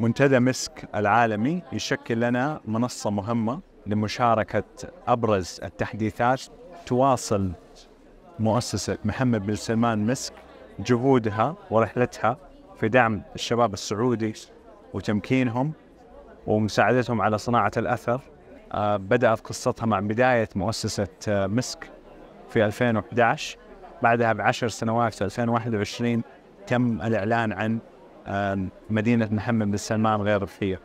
منتدى مسك العالمي يشكل لنا منصة مهمة لمشاركة أبرز التحديثات تواصل مؤسسة محمد بن سلمان مسك جهودها ورحلتها في دعم الشباب السعودي وتمكينهم ومساعدتهم على صناعة الأثر آه، بدأت قصتها مع بداية مؤسسة آه، مسك في 2011 بعدها بعشر سنوات في 2021 تم الإعلان عن مدينة محمد بن سلمان غير ربحية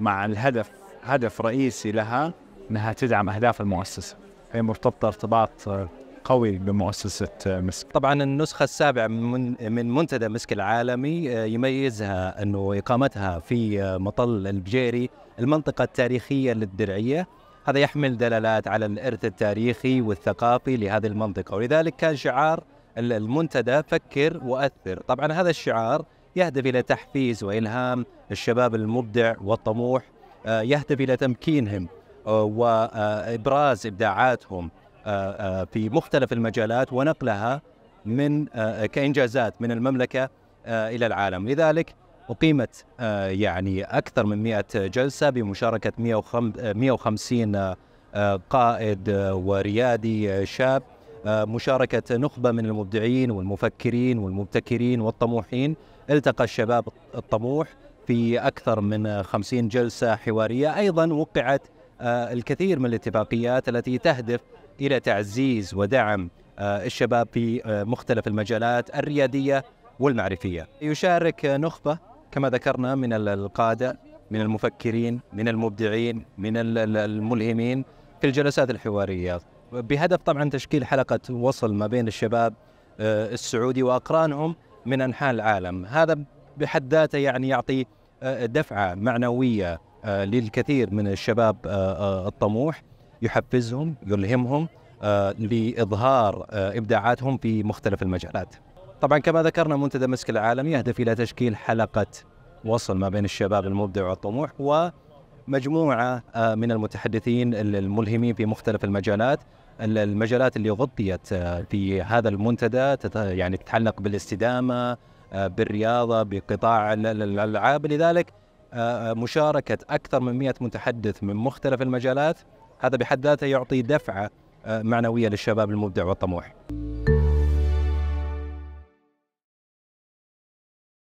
مع الهدف هدف رئيسي لها أنها تدعم أهداف المؤسسة هي مرتبطة ارتباط آه، قوي بمؤسسة آه، مسك طبعا النسخة السابعة من, من منتدى مسك العالمي آه، يميزها أنه إقامتها في مطل البجيري المنطقة التاريخية للدرعية هذا يحمل دلالات على الإرث التاريخي والثقافي لهذه المنطقة ولذلك كان شعار المنتدى فكر وأثر طبعا هذا الشعار يهدف إلى تحفيز وإلهام الشباب المبدع والطموح آه، يهدف إلى تمكينهم آه، وإبراز إبداعاتهم آه، في مختلف المجالات ونقلها من كإنجازات من المملكة إلى العالم لذلك أقيمت يعني أكثر من 100 جلسة بمشاركة 150 قائد وريادي شاب مشاركة نخبة من المبدعين والمفكرين والمبتكرين والطموحين التقى الشباب الطموح في أكثر من خمسين جلسة حوارية أيضا وقعت آه، الكثير من الاتفاقيات التي تهدف إلى تعزيز ودعم آه، الشباب في آه، مختلف المجالات الريادية والمعرفية يشارك نخبة كما ذكرنا من القادة من المفكرين من المبدعين من الملهمين في الجلسات الحوارية بهدف طبعا تشكيل حلقة وصل ما بين الشباب آه، السعودي وأقرانهم من أنحاء العالم هذا بحد ذاته يعني يعطي آه، دفعة معنوية آه، للكثير من الشباب الطموح يحفزهم يلهمهم لإظهار إبداعاتهم في مختلف المجالات طبعا كما ذكرنا منتدى مسك العالم يهدف إلى تشكيل حلقة وصل ما بين الشباب المبدع والطموح ومجموعة من المتحدثين الملهمين في مختلف المجالات المجالات اللي غطيت آه، في هذا المنتدى يعني تتعلق بالاستدامه آه، بالرياضه بقطاع الالعاب لذلك آه، مشاركه اكثر من 100 متحدث من مختلف المجالات هذا بحد ذاته يعطي دفعه معنويه للشباب المبدع والطموح.